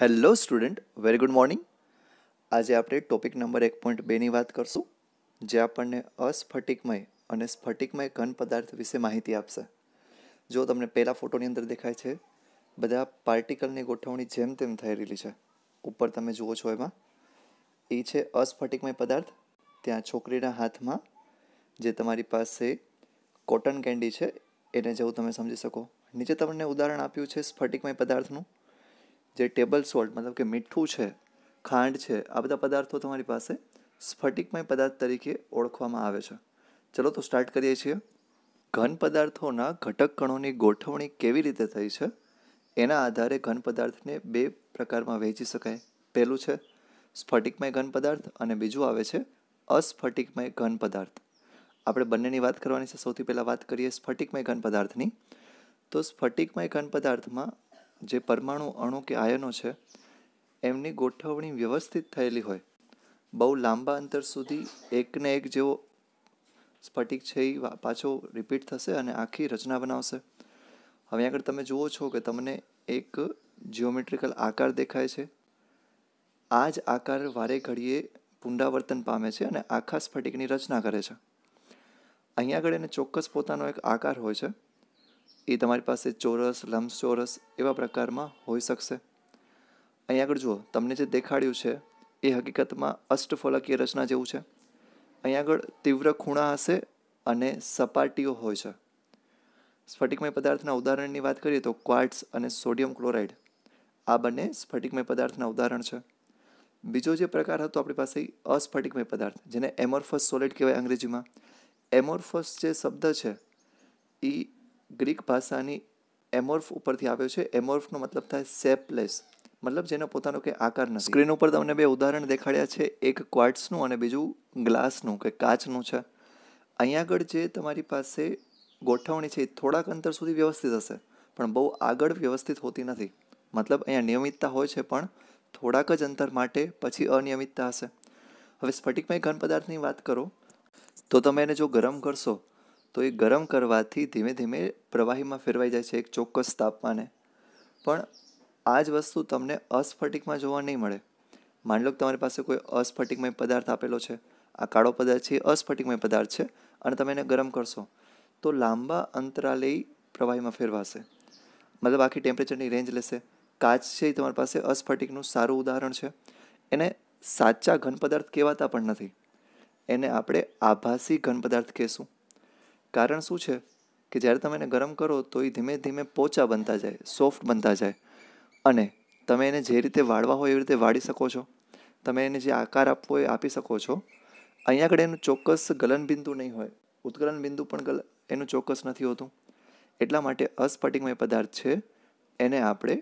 hello student very good morning આજે આપણે topic number એક પોઈન્ટ બેની વાત કરશું જે આપણને અસ્ફટિકમય અને સ્ફટિકમય ઘન પદાર્થ વિશે માહિતી આપશે જો તમને પહેલા ફોટોની અંદર દેખાય છે બધા પાર્ટિકલની ગોઠવણી જેમ તેમ થયેલી છે ઉપર તમે જુઓ છો એમાં એ છે અસ્ફટિકમય પદાર્થ ત્યાં છોકરીના હાથમાં જે તમારી પાસે કોટન કેન્ડી છે એને જેવું તમે સમજી શકો નીચે તમને ઉદાહરણ આપ્યું છે સ્ફટિકમય પદાર્થનું જે ટેબલ સોલ્ટ મતલબ કે મીઠું છે ખાંડ છે આ બધા પદાર્થો તમારી પાસે સ્ફટિકમય પદાર્થ તરીકે ઓળખવામાં આવે છે ચલો તો સ્ટાર્ટ કરીએ છીએ ઘન પદાર્થોના ઘટક કણોની ગોઠવણી કેવી રીતે થઈ છે એના આધારે ઘન પદાર્થને બે પ્રકારમાં વહેંચી શકાય પહેલું છે સ્ફટિકમય ઘન પદાર્થ અને બીજું આવે છે અસ્ફટિકમય ઘન પદાર્થ આપણે બંનેની વાત કરવાની છે સૌથી પહેલાં વાત કરીએ સ્ફટિકમય ઘન પદાર્થની તો સ્ફટિકમય ઘન પદાર્થમાં જે પરમાણુ અણુ કે આયનો છે એમની ગોઠવણી વ્યવસ્થિત થયેલી હોય બહુ લાંબા અંતર સુધી એકને એક જેવો સ્ફટિક છે એ પાછો રિપીટ થશે અને આખી રચના બનાવશે હવે આગળ તમે જુઓ છો કે તમને એક જીઓમેટ્રિકલ આકાર દેખાય છે આ જ આકાર વારે ઘડીએ પુનરાવર્તન પામે છે અને આખા સ્ફટિકની રચના કરે છે અહીંયા આગળ એને ચોક્કસ પોતાનો એક આકાર હોય છે એ તમારી પાસે ચોરસ લંબચોરસ એવા પ્રકારમાં હોઈ શકશે અહીં આગળ જુઓ તમને જે દેખાડ્યું છે એ હકીકતમાં અષ્ટફલકીય રચના જેવું છે અહીં આગળ તીવ્ર ખૂણા હશે અને સપાટીઓ હોય છે સ્ફટિકમય પદાર્થના ઉદાહરણની વાત કરીએ તો ક્વાર્ટ્સ અને સોડિયમ ક્લોરાઇડ આ બંને સ્ફટિકમય પદાર્થના ઉદાહરણ છે બીજો જે પ્રકાર હતો આપણી પાસે અસ્ફટિકમય પદાર્થ જેને એમોર્ફસ સોલિડ કહેવાય અંગ્રેજીમાં એમોર્ફસ જે શબ્દ છે એ ગ્રીક ભાષાની એમોર્ફ ઉપરથી આવ્યો છે એમોર્ફનો મતલબ થાય સેપલેસ મતલબ જેનો પોતાનો કે આકાર નથી સ્ક્રીન ઉપર તમને બે ઉદાહરણ દેખાડ્યા છે એક ક્વાર્ટ્સનું અને બીજું ગ્લાસનું કે કાચનું છે અહીંયા આગળ જે તમારી પાસે ગોઠવણી છે એ થોડાક અંતર સુધી વ્યવસ્થિત હશે પણ બહુ આગળ વ્યવસ્થિત હોતી નથી મતલબ અહીંયા નિયમિતતા હોય છે પણ થોડાક જ અંતર માટે પછી અનિયમિતતા હશે હવે સ્ફટિકમય ઘન પદાર્થની વાત કરો તો તમે એને જો ગરમ કરશો તો એ ગરમ કરવાથી ધીમે ધીમે પ્રવાહીમાં ફેરવાઈ જાય છે એક ચોક્કસ તાપમાને પણ આ જ વસ્તુ તમને અસ્ફટિકમાં જોવા નહીં મળે માની લો કે તમારી પાસે કોઈ અસ્ફટિકમય પદાર્થ આપેલો છે આ કાળો પદાર્થ છે એ અસ્ફટિકમય પદાર્થ છે અને તમે એને ગરમ કરશો તો લાંબા અંતરાલે પ્રવાહીમાં ફેરવાશે મતલબ આખી ટેમ્પરેચરની રેન્જ લેશે કાચ છે એ તમારી પાસે અસ્ફટિકનું સારું ઉદાહરણ છે એને સાચા ઘન પદાર્થ કહેવાતા પણ નથી એને આપણે આભાસી ઘન પદાર્થ કહેશું કારણ શું છે કે જ્યારે તમે એને ગરમ કરો તો એ ધીમે ધીમે પોચા બનતા જાય સોફ્ટ બનતા જાય અને તમે એને જે રીતે વાળવા હોય એવી રીતે વાળી શકો છો તમે એને જે આકાર આપવો એ આપી શકો છો અહીંયા આગળ એનું ચોક્કસ ગલનબિંદુ નહીં હોય ઉત્કલન બિંદુ પણ ગલ એનું ચોક્કસ નથી હોતું એટલા માટે અસ્ફટિકમય પદાર્થ છે એને આપણે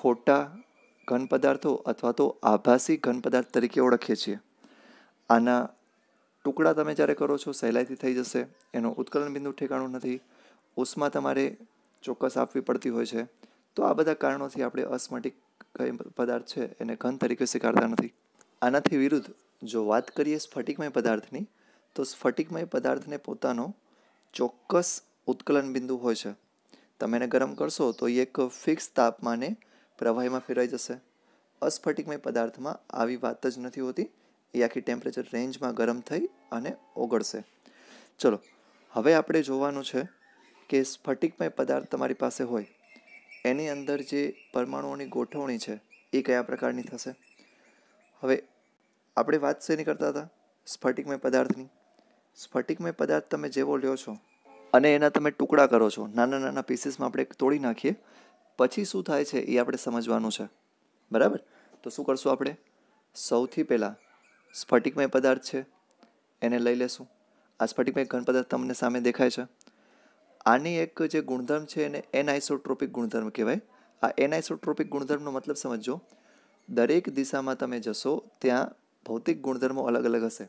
ખોટા ઘન પદાર્થો અથવા તો આભાસી ઘન પદાર્થ તરીકે ઓળખીએ છીએ આના ટુકડા તમે જ્યારે કરો છો સહેલાઈથી થઈ જશે એનો ઉત્કલન બિંદુ ઠેકાણું નથી ઉષ્મા તમારે ચોક્કસ આપવી પડતી હોય છે તો આ બધા કારણોથી આપણે અસ્મટિક કઈ પદાર્થ છે એને ઘન તરીકે સ્વીકારતા નથી આનાથી વિરુદ્ધ જો વાત કરીએ સ્ફટિકમય પદાર્થની તો સ્ફટિકમય પદાર્થને પોતાનો ચોક્કસ ઉત્કલન બિંદુ હોય છે તમે એને ગરમ કરશો તો એ એક ફિક્સ તાપમાને પ્રવાહીમાં ફેરાઈ જશે અસ્ફટિકમય પદાર્થમાં આવી વાત જ નથી હોતી એ આખી ટેમ્પરેચર રેન્જમાં ગરમ થઈ અને ઓગળશે ચલો હવે આપણે જોવાનું છે કે સ્ફટિકમય પદાર્થ તમારી પાસે હોય એની અંદર જે પરમાણુઓની ગોઠવણી છે એ કયા પ્રકારની થશે હવે આપણે વાત શેની કરતા હતા સ્ફટિકમય પદાર્થની સ્ફટિકમય પદાર્થ તમે જેવો લ્યો છો અને એના તમે ટુકડા કરો છો નાના નાના પીસીસમાં આપણે તોડી નાખીએ પછી શું થાય છે એ આપણે સમજવાનું છે બરાબર તો શું કરશું આપણે સૌથી પહેલાં સ્ફટિકમય પદાર્થ છે એને લઈ લેશું આ સ્ફટિકમય ઘન પદાર્થ તમને સામે દેખાય છે આની એક જે ગુણધર્મ છે એને એનઆઇસોટ્રોપિક ગુણધર્મ કહેવાય આ એનાઇસોટ્રોપિક ગુણધર્મનો મતલબ સમજો દરેક દિશામાં તમે જશો ત્યાં ભૌતિક ગુણધર્મો અલગ અલગ હશે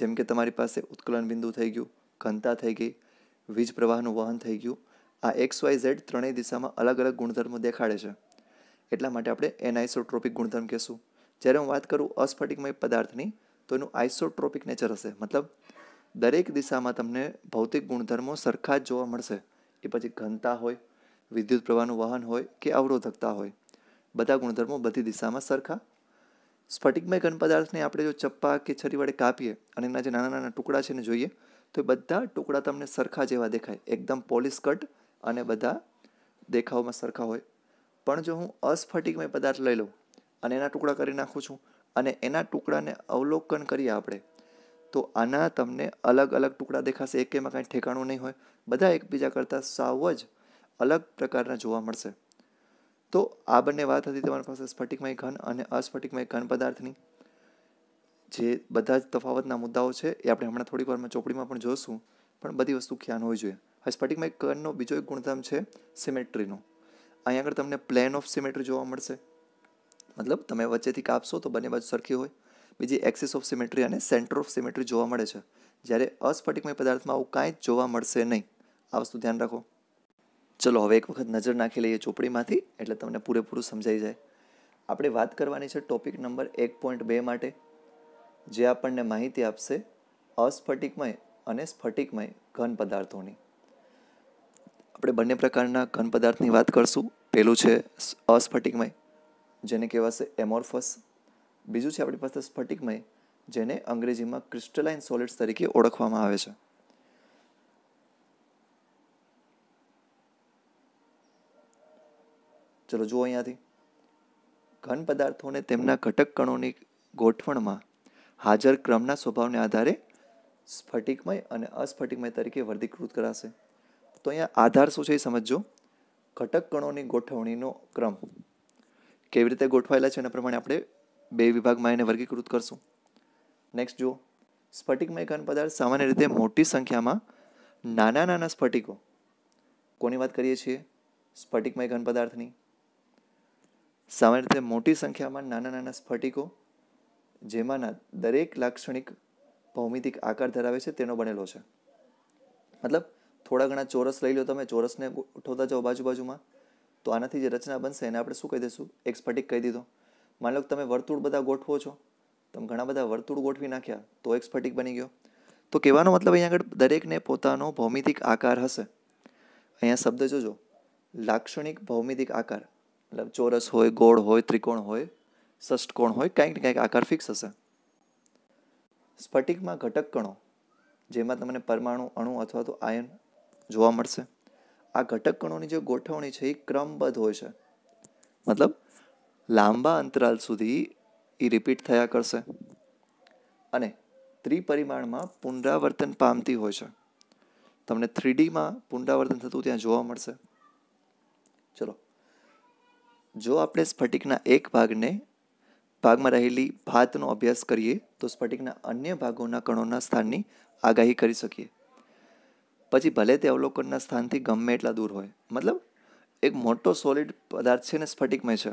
જેમ કે તમારી પાસે ઉત્કલન બિંદુ થઈ ગયું ઘનતા થઈ ગઈ વીજ પ્રવાહનું વહન થઈ ગયું આ એક્સ વાય ઝેડ ત્રણેય દિશામાં અલગ અલગ ગુણધર્મો દેખાડે છે એટલા માટે આપણે એનઆઇસોટ્રોપિક ગુણધર્મ કહેશું જ્યારે હું વાત કરું અસ્ફટિકમય પદાર્થની તો એનું આઇસોટ્રોપિક નેચર હશે મતલબ દરેક દિશામાં તમને ભૌતિક ગુણધર્મો સરખા જ જોવા મળશે એ પછી ઘનતા હોય વિદ્યુત પ્રવાહનું વહન હોય કે અવરોધકતા હોય બધા ગુણધર્મો બધી દિશામાં સરખા સ્ફટિકમય ઘન પદાર્થને આપણે જો ચપ્પા કે છરી વડે કાપીએ અને એના જે નાના નાના ટુકડા છે એને જોઈએ તો એ બધા ટુકડા તમને સરખા જેવા દેખાય એકદમ પોલિશ કટ અને બધા દેખાવમાં સરખા હોય પણ જો હું અસ્ફટિકમય પદાર્થ લઈ લઉં અને એના ટુકડા કરી નાખું છું અને એના ટુકડાને અવલોકન કરીએ આપણે તો આના તમને અલગ અલગ ટુકડા દેખાશે એક એમાં કાંઈ ઠેકાણું નહીં હોય બધા એકબીજા કરતાં સાવ જ અલગ પ્રકારના જોવા મળશે તો આ બંને વાત હતી તમારી પાસે સ્ફટિકમય ઘન અને અસ્ફટિકમય ઘન પદાર્થની જે બધા જ તફાવતના મુદ્દાઓ છે એ આપણે હમણાં થોડીક વારમાં ચોપડીમાં પણ જોશું પણ બધી વસ્તુ ખ્યાલ હોવી જોઈએ હવે સ્ફટિકમય ઘનનો બીજો એક ગુણધર્મ છે સિમેટ્રીનો અહીંયા આગળ તમને પ્લેન ઓફ સિમેટ્રી જોવા મળશે મતલબ તમે વચ્ચેથી કાપશો તો બંને બાજુ સરખી હોય બીજી એક્સિસ ઓફ સિમેટ્રી અને સેન્ટર ઓફ સિમેટ્રી જોવા મળે છે જ્યારે અસ્ફટિકમય પદાર્થમાં આવું કાંઈ જોવા મળશે નહીં આ વસ્તુ ધ્યાન રાખો ચલો હવે એક વખત નજર નાખી લઈએ ચોપડીમાંથી એટલે તમને પૂરેપૂરું સમજાઈ જાય આપણે વાત કરવાની છે ટોપિક નંબર એક પોઈન્ટ બે માટે જે આપણને માહિતી આપશે અસ્ફટિકમય અને સ્ફટિકમય ઘન પદાર્થોની આપણે બંને પ્રકારના ઘન પદાર્થની વાત કરશું પહેલું છે અસ્ફટિકમય જેને કહેવાશે એમોર્ફસ બીજું છે આપણી પાસે સ્ફટિકમય જેને અંગ્રેજીમાં ક્રિસ્ટલાઇન સોલિડ્સ તરીકે ઓળખવામાં આવે છે ચલો જુઓ અહીંયાથી ઘન પદાર્થોને તેમના ઘટક કણોની ગોઠવણમાં હાજર ક્રમના સ્વભાવને આધારે સ્ફટિકમય અને અસ્ફટિકમય તરીકે વર્ગીકૃત કરાશે તો અહીંયા આધાર શું છે એ સમજો ઘટક કણોની ગોઠવણીનો ક્રમ કેવી રીતે ગોઠવાયેલા છે એના પ્રમાણે આપણે બે વિભાગમાં એને વર્ગીકૃત કરશું નેક્સ્ટ જુઓ સ્ફટિકમય ઘન પદાર્થ સામાન્ય રીતે મોટી સંખ્યામાં નાના નાના સ્ફટિકો કોની વાત કરીએ છીએ સ્ફટિકમય ઘન પદાર્થની સામાન્ય રીતે મોટી સંખ્યામાં નાના નાના સ્ફટિકો જેમાંના દરેક લાક્ષણિક ભૌમિતિક આકાર ધરાવે છે તેનો બનેલો છે મતલબ થોડા ઘણા ચોરસ લઈ લો તમે ચોરસને ગોઠવતા જાઓ બાજુ બાજુમાં તો આનાથી જે રચના બનશે એને આપણે શું કહી દઈશું એક સ્ફટિક કહી દીધો માની લો તમે વર્તુળ બધા ગોઠવો છો તમે ઘણા બધા વર્તુળ ગોઠવી નાખ્યા તો એક સ્ફટિક બની ગયો તો કહેવાનો મતલબ અહીંયા આગળ દરેકને પોતાનો ભૌમિતિક આકાર હશે અહીંયા શબ્દ જોજો લાક્ષણિક ભૌમિતિક આકાર મતલબ ચોરસ હોય ગોળ હોય ત્રિકોણ હોય ષષ્ટકોણ હોય કંઈક ને કંઈક આકાર ફિક્સ હશે સ્ફટિકમાં ઘટક કણો જેમાં તમને પરમાણુ અણુ અથવા તો આયન જોવા મળશે આ ઘટક કણોની જે ગોઠવણી છે એ ક્રમબદ્ધ હોય છે મતલબ લાંબા અંતરાલ સુધી એ રિપીટ થયા કરશે અને ત્રિપરિમાણમાં પુનરાવર્તન પામતી હોય છે તમને થ્રીડીમાં પુનરાવર્તન થતું ત્યાં જોવા મળશે ચલો જો આપણે સ્ફટિકના એક ભાગને ભાગમાં રહેલી ભાતનો અભ્યાસ કરીએ તો સ્ફટિકના અન્ય ભાગોના કણોના સ્થાનની આગાહી કરી શકીએ પછી ભલે તે અવલોકનના સ્થાનથી ગમે એટલા દૂર હોય મતલબ એક મોટો સોલિડ પદાર્થ છે ને સ્ફટિકમય છે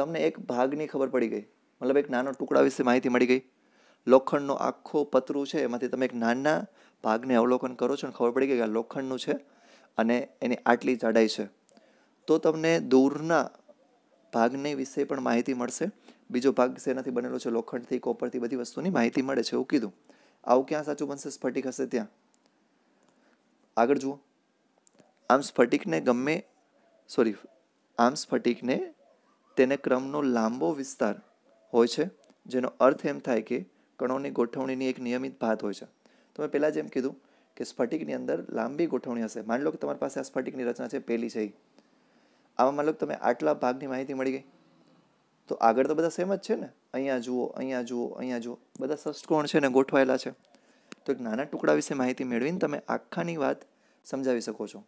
તમને એક ભાગની ખબર પડી ગઈ મતલબ એક નાનો ટુકડા વિશે માહિતી મળી ગઈ લોખંડનો આખો પતરું છે એમાંથી તમે એક નાના ભાગને અવલોકન કરો છો ને ખબર પડી ગઈ કે આ લોખંડનું છે અને એની આટલી જાડાઈ છે તો તમને દૂરના ભાગને વિશે પણ માહિતી મળશે બીજો ભાગ શેનાથી બનેલો છે લોખંડથી કોપરથી બધી વસ્તુની માહિતી મળે છે એવું કીધું આવું ક્યાં સાચું બનશે સ્ફટિક હશે ત્યાં આગળ જુઓ આમ સ્ફટિકને ગમે સોરી આમ સ્ફટિકને તેને ક્રમનો લાંબો વિસ્તાર હોય છે જેનો અર્થ એમ થાય કે કણોની ગોઠવણીની એક નિયમિત ભાત હોય છે તો મેં પહેલાં જેમ કીધું કે સ્ફટિકની અંદર લાંબી ગોઠવણી હશે માની લો કે તમારી પાસે આ સ્ફટિકની રચના છે પહેલી છે આમાં માની લો કે તમે આટલા ભાગની માહિતી મળી ગઈ તો આગળ તો બધા સેમ જ છે ને અહીંયા જુઓ અહીંયા જુઓ અહીંયા જુઓ બધા ષષ્ટકોણ છે ને ગોઠવાયેલા છે તો એક નાના ટુકડા વિશે માહિતી મેળવીને તમે આખાની વાત સમજાવી શકો છો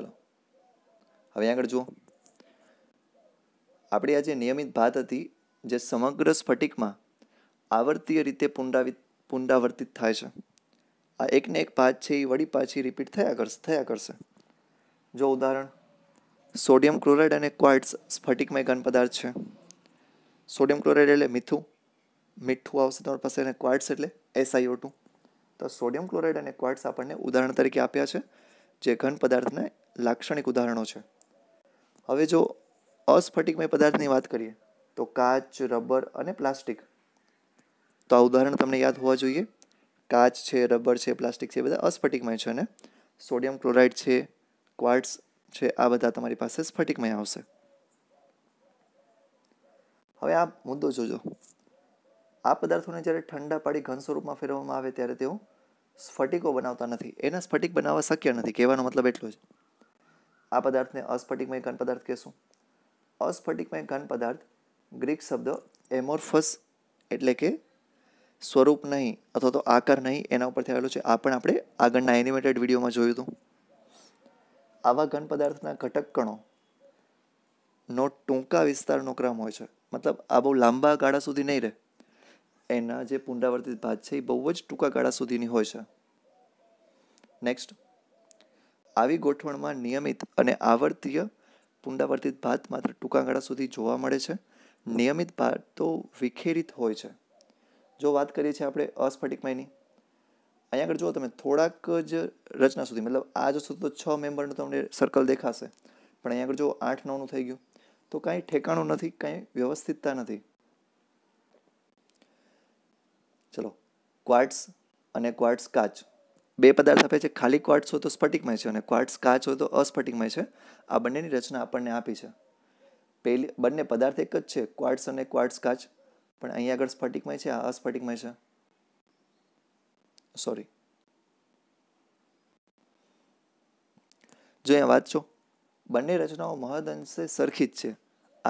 ચલો હવે આગળ જુઓ આપણી આજે નિયમિત ભાત હતી જે સમગ્ર સ્ફટિકમાં આવર્તીય રીતે પુનરાવિત પુનરાવર્તિત થાય છે આ એકને એક ભાત છે એ વળી પાછી રિપીટ થયા કરશે થયા કરશે જો ઉદાહરણ સોડિયમ ક્લોરાઇડ અને ક્વાર્ટ્સ સ્ફટિકમાં ઘન પદાર્થ છે સોડિયમ ક્લોરાઇડ એટલે મીઠું મીઠું આવશે તમારી પાસે અને ક્વાર્ટ્સ એટલે એસઆઈઓ ટુ તો સોડિયમ ક્લોરાઇડ અને ક્વાર્ટ્સ આપણને ઉદાહરણ તરીકે આપ્યા છે જે ઘન પદાર્થના લાક્ષણિક ઉદાહરણો છે હવે જો અસ્ફટિકમય પદાર્થની વાત કરીએ તો કાચ રબર અને પ્લાસ્ટિક તો આ ઉદાહરણ તમને યાદ હોવા જોઈએ કાચ છે રબર છે પ્લાસ્ટિક છે બધા અસ્ફટિકમય છે ને સોડિયમ ક્લોરાઇડ છે ક્વાર્ટ્સ છે આ બધા તમારી પાસે સ્ફટિકમય આવશે હવે આ મુદ્દો જોજો આ પદાર્થોને જ્યારે ઠંડા પાડી ઘન સ્વરૂપમાં ફેરવવામાં આવે ત્યારે તેઓ સ્ફટિકો બનાવતા નથી એને સ્ફટિક બનાવવા શક્ય નથી કહેવાનો મતલબ એટલો જ આ પદાર્થને અસ્ફટિકમય ઘન પદાર્થ કહેશું અસ્ફટિકમય ઘન પદાર્થ ગ્રીક શબ્દ એમોર્ફસ એટલે કે સ્વરૂપ નહીં અથવા તો આકાર નહીં એના ઉપરથી આવેલું છે આ પણ આપણે આગળના એનિમેટેડ વિડીયોમાં જોયું હતું આવા ઘન પદાર્થના ઘટક કણો નો ટૂંકા વિસ્તારનો ક્રમ હોય છે મતલબ આ બહુ લાંબા ગાળા સુધી નહીં રહે એના જે પુનરાવર્તિત ભાત છે એ બહુ જ ટૂંકા ગાળા સુધીની હોય છે નેક્સ્ટ આવી ગોઠવણમાં નિયમિત અને આવર્તીય પુનરાવર્તિત ભાત માત્ર ટૂંકા ગાળા સુધી જોવા મળે છે નિયમિત ભાત તો વિખેરિત હોય છે જો વાત કરીએ છીએ આપણે અસ્ફટિકમયની અહીંયા આગળ જુઓ તમે થોડાક જ રચના સુધી મતલબ આ સુધી તો છ મેમ્બરનું તમને સર્કલ દેખાશે પણ અહીંયા આગળ જુઓ આઠ નવનું થઈ ગયું તો કાંઈ ઠેકાણું નથી કાંઈ વ્યવસ્થિતતા નથી ચલો ક્વાર્ટ્સ અને ક્વાર્ટ્સ કાચ બે પદાર્થ આપે છે ખાલી ક્વાર્ટ્સ હોય તો સ્ફટિકમય છે અને ક્વાર્ટ્સ કાચ હોય તો અસ્ફટિકમય છે આ બંનેની રચના આપણને આપી છે પહેલી બંને પદાર્થ એક જ છે ક્વાર્ટ્સ અને ક્વાર્ટ્સ કાચ પણ અહીંયા આગળ સ્ફટિકમય છે આ અસ્ફટિકમય છે સોરી જો અહીંયા વાંચો બંને રચનાઓ મહદ અંશે સરખી જ છે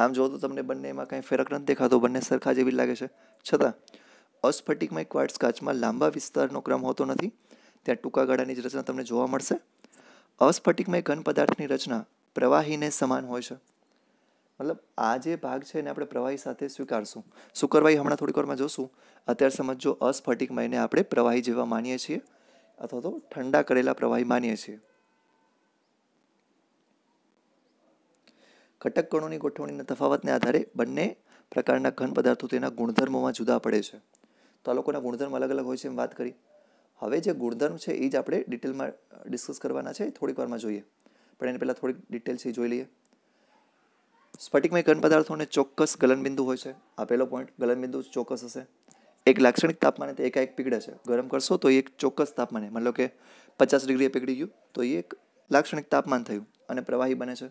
આમ જો તો તમને બંનેમાં કંઈ ફેરક નથી દેખાતો બંને સરખા જેવી લાગે છે છતાં અસ્ફટિકમય ક્વાર્ટ્સ કાચમાં લાંબા વિસ્તારનો ક્રમ હોતો નથી ત્યાં ટૂંકા ગાળાની જ રચના તમને જોવા મળશે અસ્ફટિકમય ઘન પદાર્થની રચના પ્રવાહીને સમાન હોય છે મતલબ આ જે ભાગ છે એને આપણે પ્રવાહી સાથે સ્વીકારશું શું કરવા હમણાં થોડીક વારમાં જોશું અત્યારે સમજો અસ્ફટિકમયને આપણે પ્રવાહી જેવા માનીએ છીએ અથવા તો ઠંડા કરેલા પ્રવાહી માનીએ છીએ ઘટક કણોની ગોઠવણીના તફાવતને આધારે બંને પ્રકારના ઘન પદાર્થો તેના ગુણધર્મોમાં જુદા પડે છે તો આ લોકોના ગુણધર્મ અલગ અલગ હોય છે એમ વાત કરી હવે જે ગુણધર્મ છે એ જ આપણે ડિટેલમાં ડિસ્કસ કરવાના છે થોડીક વારમાં જોઈએ પણ એને પહેલાં થોડીક ડિટેલ્સ એ જોઈ લઈએ સ્ફટિકમય ઘન પદાર્થોને ચોક્કસ ગલનબિંદુ હોય છે આપેલો પોઈન્ટ ગલનબિંદુ ચોક્કસ હશે એક લાક્ષણિક તાપમાને તે એકાએક પીગળે છે ગરમ કરશો તો એ એક ચોક્કસ તાપમાને મતલબ કે પચાસ ડિગ્રીએ પીગળી ગયું તો એ એક લાક્ષણિક તાપમાન થયું અને પ્રવાહી બને છે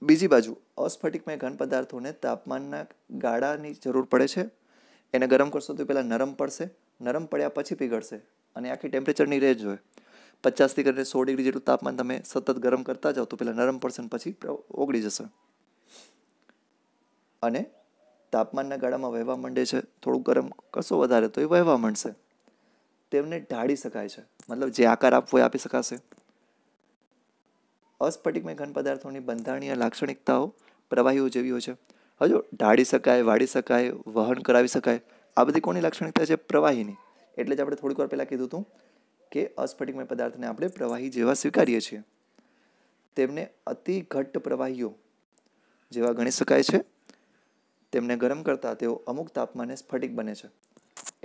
બીજી બાજુ અસ્ફટિકમય ઘન પદાર્થોને તાપમાનના ગાળાની જરૂર પડે છે એને ગરમ કરશો તો પહેલાં નરમ પડશે નરમ પડ્યા પછી પીગળશે અને આખી ટેમ્પરેચરની રેન્જ હોય પચાસથી કરીને સો ડિગ્રી જેટલું તાપમાન તમે સતત ગરમ કરતા જાઓ તો પહેલાં નરમ પડશે અને પછી ઓગળી જશે અને તાપમાનના ગાળામાં વહેવા માંડે છે થોડું ગરમ કરશો વધારે તો એ વહેવા માંડશે તેમને ઢાળી શકાય છે મતલબ જે આકાર આપવો એ આપી શકાશે અસ્ફટિકમય ઘન પદાર્થોની બંધારણીય લાક્ષણિકતાઓ પ્રવાહીઓ જેવીઓ છે હજુ ઢાળી શકાય વાળી શકાય વહન કરાવી શકાય આ બધી કોની લાક્ષણિકતા છે પ્રવાહીની એટલે જ આપણે થોડીક વાર પહેલાં કીધું હતું કે અસ્ફટિકમય પદાર્થને આપણે પ્રવાહી જેવા સ્વીકારીએ છીએ તેમને અતિ ઘટ્ટ પ્રવાહીઓ જેવા ગણી શકાય છે તેમને ગરમ કરતાં તેઓ અમુક તાપમાને સ્ફટિક બને છે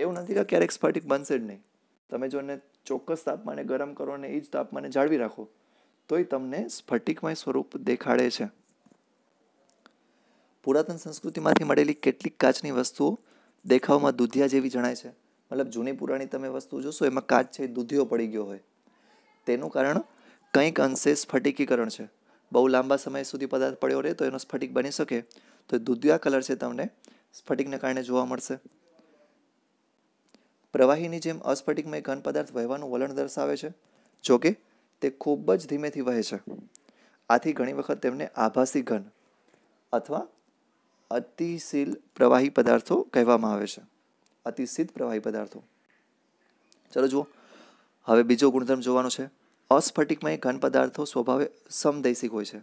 એવું નથી કે ક્યારેક સ્ફટિક બનશે જ નહીં તમે જો એને ચોક્કસ તાપમાને ગરમ કરો અને એ જ તાપમાને જાળવી રાખો તોય તમને સ્ફટિકમય સ્વરૂપ દેખાડે છે પુરાતન સંસ્કૃતિમાંથી મળેલી કેટલીક કાચની વસ્તુઓ દેખાવમાં દુધિયા જેવી જણાય છે મતલબ જૂની પુરાણી તમે વસ્તુ જોશો એમાં કાચ છે દૂધિયો પડી ગયો હોય તેનું કારણ કંઈક અંશે સ્ફટિકીકરણ છે બહુ લાંબા સમય સુધી પદાર્થ પડ્યો રહે તો એનો સ્ફટિક બની શકે તો દુધિયા કલર છે તમને સ્ફટિકને કારણે જોવા મળશે પ્રવાહીની જેમ અસ્ફટિકમય ઘન પદાર્થ વહેવાનું વલણ દર્શાવે છે જોકે તે ખૂબ જ ધીમેથી વહે છે આથી ઘણી વખત તેમને આભાસી ઘન અથવા અતિશીલ પ્રવાહી પદાર્થો કહેવામાં આવે છે અતિશીત પ્રવાહી પદાર્થો ચલો જુઓ હવે બીજો ગુણધર્મ જોવાનો છે અસ્ફટિકમય ઘન પદાર્થો સ્વભાવે સમદૈસિક હોય છે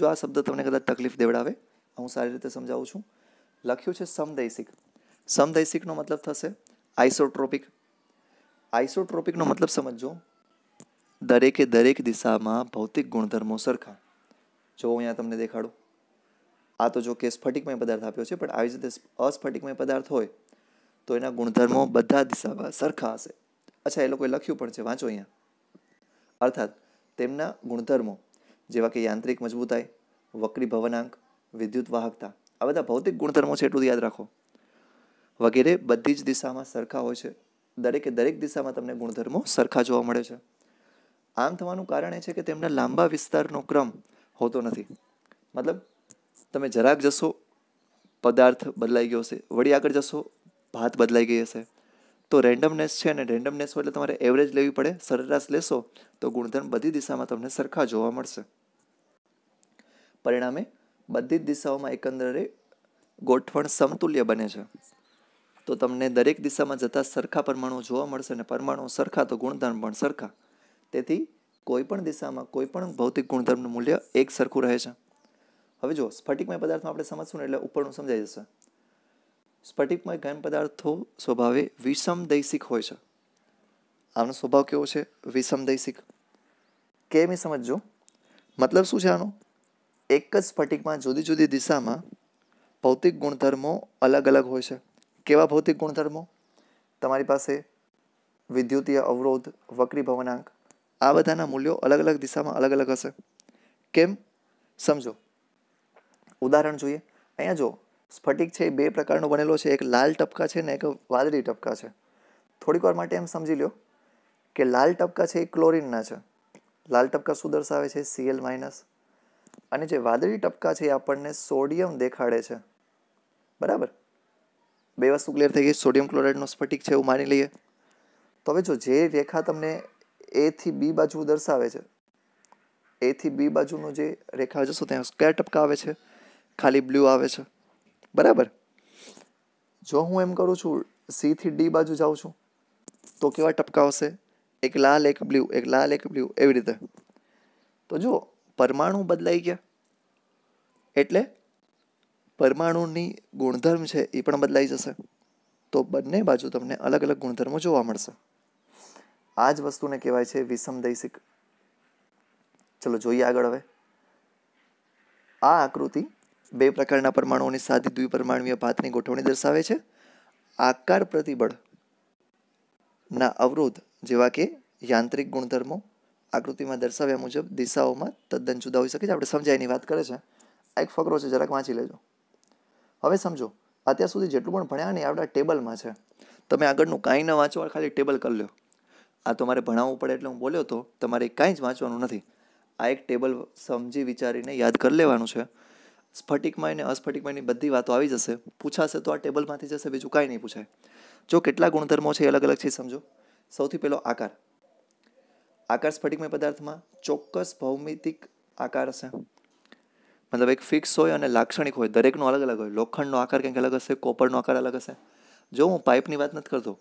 જો આ શબ્દ તમને કદાચ તકલીફ દેવડાવે હું સારી રીતે સમજાવું છું લખ્યું છે સમદૈસિક સમદૈસિકનો મતલબ થશે આઇસોટ્રોપિક આઇસોટ્રોપિકનો મતલબ સમજો દરેકે દરેક દિશામાં ભૌતિક ગુણધર્મો સરખા જો અહીંયા તમને દેખાડું આ તો જો કે સ્ફટિકમય પદાર્થ આપ્યો છે પણ આવી જ રીતે અસ્ફટિકમય પદાર્થ હોય તો એના ગુણધર્મો બધા દિશામાં સરખા હશે અચ્છા એ લોકોએ લખ્યું પણ છે વાંચો અહીંયા અર્થાત તેમના ગુણધર્મો જેવા કે યાંત્રિક મજબૂતાઈ વક્રી ભવનાંક વિદ્યુત વાહકતા આ બધા ભૌતિક ગુણધર્મો છે એટલું યાદ રાખો વગેરે બધી જ દિશામાં સરખા હોય છે દરેકે દરેક દિશામાં તમને ગુણધર્મો સરખા જોવા મળે છે આમ થવાનું કારણ એ છે કે તેમના લાંબા વિસ્તારનો ક્રમ હોતો નથી મતલબ તમે જરાક જશો પદાર્થ બદલાઈ ગયો હશે વળી આગળ જશો ભાત બદલાઈ ગઈ હશે તો રેન્ડમનેસ છે ને રેન્ડમનેસ એટલે તમારે એવરેજ લેવી પડે સરેરાશ લેશો તો ગુણધર્મ બધી દિશામાં તમને સરખા જોવા મળશે પરિણામે બધી જ દિશાઓમાં એકંદરે ગોઠવણ સમતુલ્ય બને છે તો તમને દરેક દિશામાં જતાં સરખા પરમાણુઓ જોવા મળશે અને પરમાણુઓ સરખા તો ગુણધર્મ પણ સરખા તેથી કોઈપણ દિશામાં કોઈપણ ભૌતિક ગુણધર્મનું મૂલ્ય એક સરખું રહે છે હવે જો સ્ફટિકમય પદાર્થમાં આપણે સમજશું ને એટલે ઉપરનું સમજાઈ જશે સ્ફટિકમય ઘન પદાર્થો સ્વભાવે વિષમદૈસિક હોય છે આનો સ્વભાવ કેવો છે વિષમદૈસિક કેમ એ સમજજો મતલબ શું છે આનો એક જ સ્ફટિકમાં જુદી જુદી દિશામાં ભૌતિક ગુણધર્મો અલગ અલગ હોય છે કેવા ભૌતિક ગુણધર્મો તમારી પાસે વિદ્યુતીય અવરોધ વક્રી ભવનાંક આ બધાના મૂલ્યો અલગ અલગ દિશામાં અલગ અલગ હશે કેમ સમજો ઉદાહરણ જોઈએ અહીંયા જો સ્ફટિક છે એ બે પ્રકારનો બનેલો છે એક લાલ ટપકા છે ને એક વાદળી ટપકા છે થોડીક વાર માટે એમ સમજી લો કે લાલ ટપકા છે એ ક્લોરિનના છે લાલ ટપકા શું દર્શાવે છે સીએલ માઇનસ અને જે વાદળી ટપકા છે એ આપણને સોડિયમ દેખાડે છે બરાબર બે વસ્તુ ક્લિયર થઈ ગઈ સોડિયમ ક્લોરાઇડનો સ્ફટિક છે એવું માની લઈએ તો હવે જો જે રેખા તમને એથી બી બાજુ દર્શાવે છે એ થી બી બાજુનો જે રેખા જશો ત્યાં સ્ક્વેર ટપકાવે છે ખાલી બ્લુ આવે છે બરાબર જો હું એમ કરું છું સીથી ડી બાજુ જાઉં છું તો કેવા ટપકા આવશે એક લાલ એક બ્લુ એક લાલ એક બ્લુ એવી રીતે તો જો પરમાણુ બદલાઈ ગયા એટલે પરમાણુની ગુણધર્મ છે એ પણ બદલાઈ જશે તો બંને બાજુ તમને અલગ અલગ ગુણધર્મો જોવા મળશે આ જ વસ્તુને કહેવાય છે વિષમદૈશિક ચલો જોઈએ આગળ હવે આ આકૃતિ બે પ્રકારના પરમાણુઓની સાદી દ્વિપરમાણુય ભાતની ગોઠવણી દર્શાવે છે આકાર પ્રતિબળ ના અવરોધ જેવા કે યાંત્રિક ગુણધર્મો આકૃતિમાં દર્શાવ્યા મુજબ દિશાઓમાં તદ્દન જુદા હોઈ શકે છે આપણે સમજાયની વાત કરે છે આ એક ફકરો છે જરાક વાંચી લેજો હવે સમજો અત્યાર સુધી જેટલું પણ ભણ્યા ને આપણા ટેબલમાં છે તમે આગળનું કાંઈ ન વાંચો ખાલી ટેબલ કરી લ્યો આ તો મારે ભણાવવું પડે એટલે હું બોલ્યો તો તમારે કાંઈ જ વાંચવાનું નથી આ એક ટેબલ સમજી વિચારીને યાદ કરી લેવાનું છે સ્ફટિકમાં અને અસ્ફટિકમાંની બધી વાતો આવી જશે પૂછાશે તો આ ટેબલમાંથી જશે બીજું કાંઈ નહીં પૂછાય જો કેટલા ગુણધર્મો છે એ અલગ અલગ છે સમજો સૌથી પહેલો આકાર આકાર સ્ફટિકમય પદાર્થમાં ચોક્કસ ભૌમિતિક આકાર હશે મતલબ એક ફિક્સ હોય અને લાક્ષણિક હોય દરેકનો અલગ અલગ હોય લોખંડનો આકાર કંઈક અલગ હશે કોપરનો આકાર અલગ હશે જો હું પાઇપની વાત નથી કરતો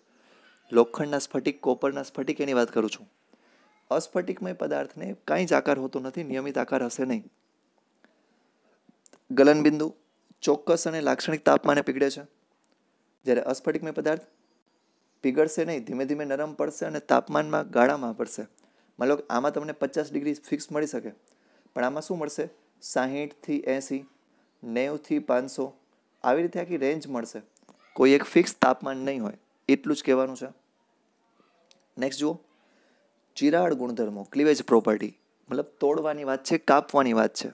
લોખંડના સ્ફટિક કોપરના સ્ફટિક એની વાત કરું છું અસ્ફટિકમય પદાર્થને કાંઈ જ આકાર હોતો નથી નિયમિત આકાર હશે નહીં ગલનબિંદુ ચોક્કસ અને લાક્ષણિક તાપમાને પીગળે છે જ્યારે અસ્ફટિકમય પદાર્થ પીગળશે નહીં ધીમે ધીમે નરમ પડશે અને તાપમાનમાં ગાળામાં પડશે માલો આમાં તમને પચાસ ડિગ્રી ફિક્સ મળી શકે પણ આમાં શું મળશે સાહીઠથી એંસી નેવથી પાંચસો આવી રીતે આખી રેન્જ મળશે કોઈ એક ફિક્સ તાપમાન નહીં હોય એટલું જ કહેવાનું છે નેક્સ્ટ જુઓ ચિરાડ ગુણધર્મો ક્લીવેજ પ્રોપર્ટી મતલબ તોડવાની વાત છે કાપવાની વાત છે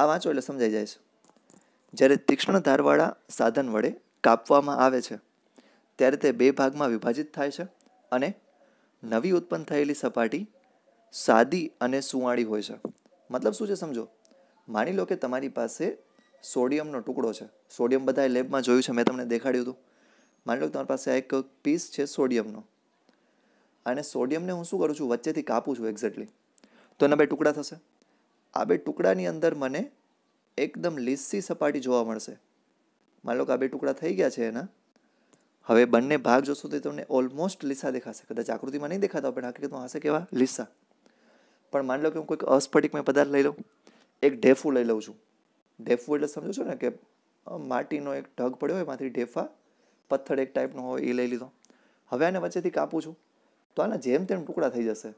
આ વાંચો એટલે સમજાઈ જાય છે જ્યારે તીક્ષ્ણ ધારવાળા સાધન વડે કાપવામાં આવે છે ત્યારે તે બે ભાગમાં વિભાજિત થાય છે અને નવી ઉત્પન્ન થયેલી સપાટી સાદી અને સુંવાળી હોય છે મતલબ શું છે સમજો માની લો કે તમારી પાસે સોડિયમનો ટુકડો છે સોડિયમ બધાએ લેબમાં જોયું છે મેં તમને દેખાડ્યું હતું માની લો કે તમારી પાસે આ એક પીસ છે સોડિયમનો અને સોડિયમને હું શું કરું છું વચ્ચેથી કાપું છું એક્ઝેક્ટલી તો એના બે ટુકડા થશે આ બે ટુકડાની અંદર મને એકદમ લીસી સપાટી જોવા મળશે માની લો કે આ બે ટુકડા થઈ ગયા છે એના હવે બંને ભાગ જોશો તો તમને ઓલમોસ્ટ લીસા દેખાશે કદાચ આકૃતિમાં નહીં દેખાતા પણ હકીકતમાં હશે કેવા લીસા પણ માની લો કે હું કોઈક અસ્ફટિક મેં પદાર્થ લઈ લઉં એક ઢેફું લઈ લઉં છું ઢેફું એટલે સમજો છો ને કે માટીનો એક ઢગ પડ્યો હોય એમાંથી ઢેફા પથ્થર એક ટાઈપનો હોય એ લઈ લીધો હવે આને વચ્ચેથી કાપું છું તો આના જેમ તેમ ટુકડા થઈ જશે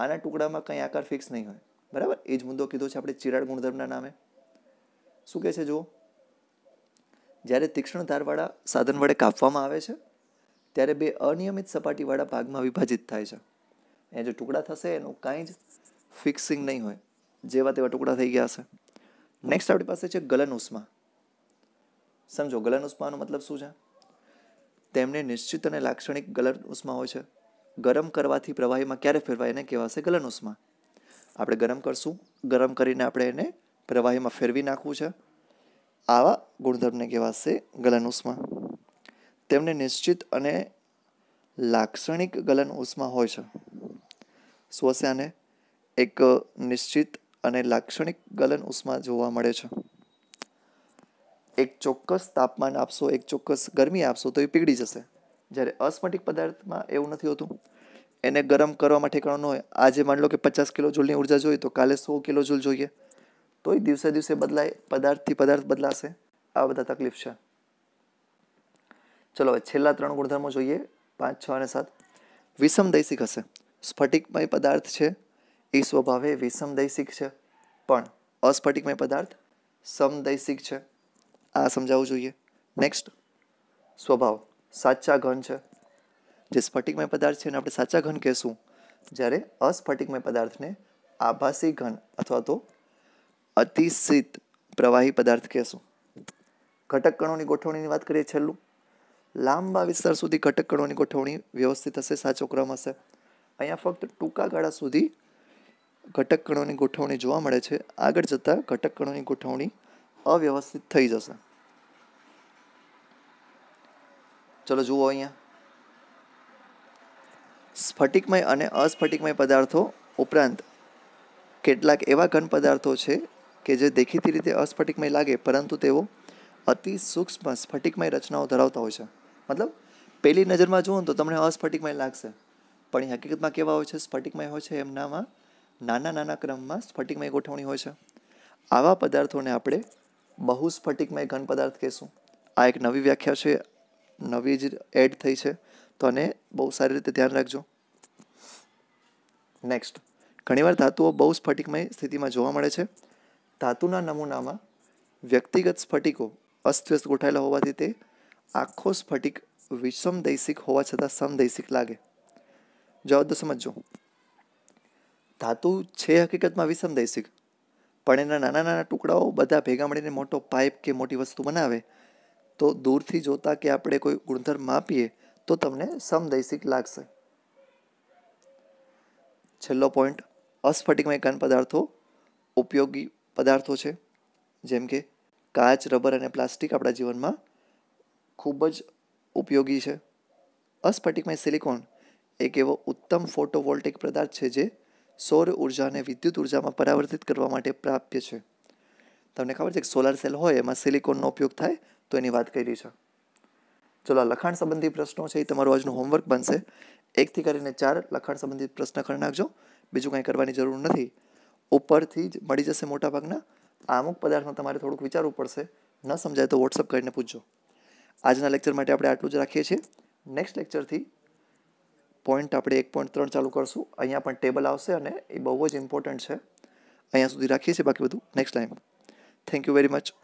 આના ટુકડામાં કંઈ આકાર ફિક્સ નહીં હોય બરાબર એ જ મુદ્દો કીધો છે આપણે ચિરાડ ગુણધર્મના નામે શું કહે છે જુઓ જ્યારે તીક્ષ્ણ ધારવાળા સાધન વડે કાપવામાં આવે છે ત્યારે બે અનિયમિત સપાટીવાળા ભાગમાં વિભાજિત થાય છે એ જો ટુકડા થશે એનું કાંઈ જ ફિક્સિંગ નહીં હોય જેવા તેવા ટુકડા થઈ ગયા હશે નેક્સ્ટ આપણી પાસે છે ગલન ઉષ્મા સમજો ગલન ઉષ્માનો મતલબ શું છે તેમને નિશ્ચિત અને લાક્ષણિક ગલન ઉષ્મા હોય છે ગરમ કરવાથી પ્રવાહીમાં ક્યારે ફેરવાય એને કહેવાશે ગલન ઉષ્મા આપણે ગરમ કરશું ગરમ કરીને આપણે એને પ્રવાહીમાં ફેરવી નાખવું છે આવા ગુણધર્મને કહેવાશે ગલન ઉષ્મા તેમને નિશ્ચિત અને લાક્ષણિક ગલન ઉષ્મા હોય છે શું હશે આને એક નિશ્ચિત અને લાક્ષણિક ગલન ઉષ્મા જોવા મળે છે એક ચોક્કસ તાપમાન આપશો એક ચોક્કસ ગરમી આપશો તો એ પીગળી જશે જ્યારે અસ્ફટિક પદાર્થમાં એવું નથી હોતું એને ગરમ કરવા ઠેકાણો ન હોય આજે માની લો કે પચાસ કિલો જૂલની ઉર્જા જોઈએ તો કાલે સો કિલો જૂલ જોઈએ તો એ દિવસે દિવસે બદલાય પદાર્થથી પદાર્થ બદલાશે આ બધા તકલીફ છે ચલો હવે છેલ્લા ત્રણ ગુણધર્મો જોઈએ પાંચ છ અને સાત વિષમદૈસિક હશે સ્ફટિકમય પદાર્થ છે એ સ્વભાવે વિષમદૈસિક છે પણ અસ્ફટિકમય પદાર્થ સમદૈસિક છે આ સમજાવવું જોઈએ નેક્સ્ટ સ્વભાવ સાચા ઘન છે જે સ્ફટિકમય પદાર્થ છે એને આપણે સાચા ઘન કહેશું જ્યારે અસ્ફટિકમય પદાર્થને આભાસી ઘન અથવા તો અતિશિત પ્રવાહી પદાર્થ કહેશું ઘટક કણોની ગોઠવણીની વાત કરીએ છેલ્લું લાંબા વિસ્તાર સુધી ઘટક કણોની ગોઠવણી વ્યવસ્થિત હશે સાચો ક્રમ હશે અહીંયા ફક્ત ટૂંકા ગાળા સુધી ઘટક કણોની ગોઠવણી જોવા મળે છે આગળ જતાં ઘટક કણોની ગોઠવણી અવ્યવસ્થિત થઈ જશે ચલો જુઓ અહીંયા સ્ફટિકમય અને અસ્ફટિકમય પદાર્થો ઉપરાંત કેટલાક એવા ઘન પદાર્થો છે કે જે દેખીતી રીતે અસ્ફટિકમય લાગે પરંતુ તેઓ અતિ સૂક્ષ્મ સ્ફટિકમય રચનાઓ ધરાવતા હોય છે મતલબ પહેલી નજરમાં જુઓ તો તમને અસ્ફટિકમય લાગશે પણ એ હકીકતમાં કેવા હોય છે સ્ફટિકમય હોય છે એમનામાં નાના નાના ક્રમમાં સ્ફટિકમય ગોઠવણી હોય છે આવા પદાર્થોને આપણે બહુસ્ફટિકમય ઘન પદાર્થ કહેશું આ એક નવી વ્યાખ્યા છે નવી જ એડ થઈ છે તો આને બહુ સારી રીતે ધ્યાન રાખજો નેક્સ્ટ ઘણીવાર ધાતુઓ બહુ સ્ફટિકમય સ્થિતિમાં જોવા મળે છે ધાતુના નમૂનામાં વ્યક્તિગત સ્ફટિકો અસ્તવ્યસ્ત ગોઠાયેલા હોવાથી તે આખો સ્ફટિક વિષમ દૈશિક હોવા છતાં સમદૈસિક લાગે જવાબ તો સમજો ધાતુ છે હકીકતમાં વિષમ દૈશિક પણ એના નાના નાના ટુકડાઓ બધા ભેગા મળીને મોટો પાઇપ કે મોટી વસ્તુ બનાવે તો દૂરથી જોતાં કે આપણે કોઈ ગુણધર્મ માપીએ તો તમને સમદૈસિક લાગશે છેલ્લો પોઈન્ટ અસ્ફટિકમય ઘન પદાર્થો ઉપયોગી પદાર્થો છે જેમ કે કાચ રબર અને પ્લાસ્ટિક આપણા જીવનમાં ખૂબ જ ઉપયોગી છે અસ્ફટિકમય સિલિકોન એક એવો ઉત્તમ ફોટોવોલ્ટેક પદાર્થ છે જે સૌર ઉર્જાને વિદ્યુત ઉર્જામાં પરાવર્તિત કરવા માટે પ્રાપ્ય છે તમને ખબર છે કે સોલાર સેલ હોય એમાં સિલિકોનનો ઉપયોગ થાય તો એની વાત કરી છે ચલો આ લખાણ સંબંધી પ્રશ્નો છે એ તમારું આજનું હોમવર્ક બનશે એકથી કરીને ચાર લખાણ સંબંધિત પ્રશ્ન કરી નાખજો બીજું કાંઈ કરવાની જરૂર નથી ઉપરથી જ મળી જશે મોટાભાગના આ અમુક પદાર્થમાં તમારે થોડુંક વિચારવું પડશે ન સમજાય તો વોટ્સઅપ કરીને પૂછજો આજના લેક્ચર માટે આપણે આટલું જ રાખીએ છીએ નેક્સ્ટ લેક્ચરથી પોઈન્ટ આપણે એક પોઈન્ટ ત્રણ ચાલુ કરશું અહીંયા પણ ટેબલ આવશે અને એ બહુ જ ઇમ્પોર્ટન્ટ છે અહીંયા સુધી રાખીએ છીએ બાકી બધું next time thank you very much